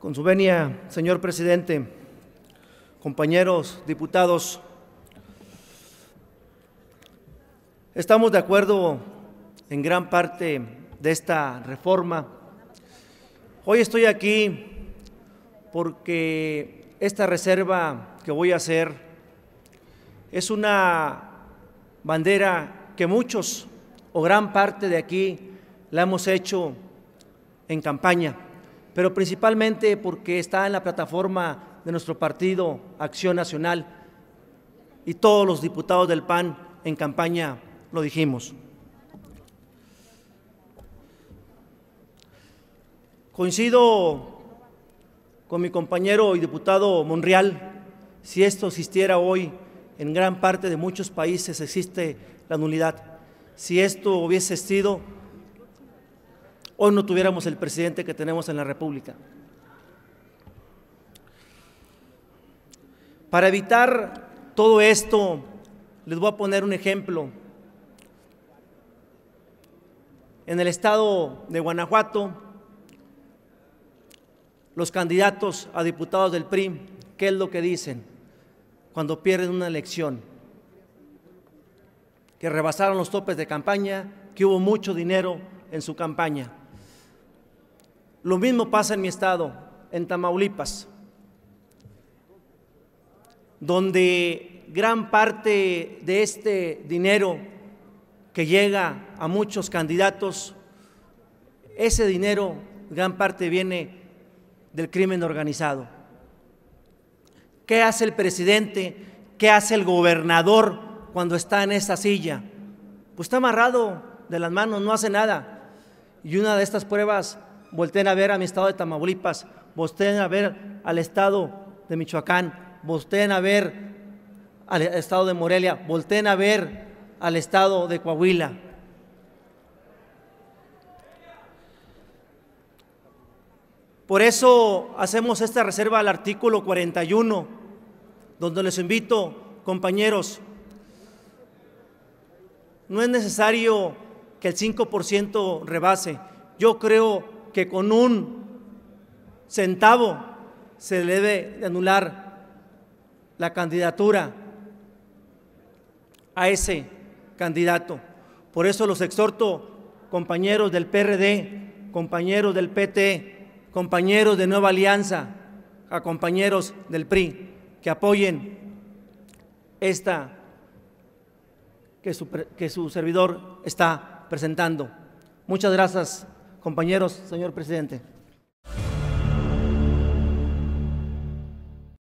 Con su venia, señor presidente, compañeros, diputados, estamos de acuerdo en gran parte de esta reforma. Hoy estoy aquí porque esta reserva que voy a hacer es una bandera que muchos o gran parte de aquí la hemos hecho en campaña pero principalmente porque está en la plataforma de nuestro partido Acción Nacional y todos los diputados del PAN en campaña lo dijimos. Coincido con mi compañero y diputado Monreal, si esto existiera hoy, en gran parte de muchos países existe la nulidad. Si esto hubiese sido hoy no tuviéramos el presidente que tenemos en la República. Para evitar todo esto, les voy a poner un ejemplo. En el estado de Guanajuato, los candidatos a diputados del PRI, ¿qué es lo que dicen cuando pierden una elección? Que rebasaron los topes de campaña, que hubo mucho dinero en su campaña. Lo mismo pasa en mi estado, en Tamaulipas, donde gran parte de este dinero que llega a muchos candidatos, ese dinero, gran parte viene del crimen organizado. ¿Qué hace el presidente? ¿Qué hace el gobernador cuando está en esa silla? Pues está amarrado de las manos, no hace nada. Y una de estas pruebas Volten a ver a mi estado de Tamaulipas, volteen a ver al estado de Michoacán, volteen a ver al estado de Morelia, volten a ver al estado de Coahuila. Por eso hacemos esta reserva al artículo 41, donde les invito, compañeros, no es necesario que el 5% rebase. Yo creo que con un centavo se debe anular la candidatura a ese candidato. Por eso los exhorto, compañeros del PRD, compañeros del PT, compañeros de Nueva Alianza, a compañeros del PRI, que apoyen esta que que su servidor está presentando. Muchas gracias compañeros, señor presidente.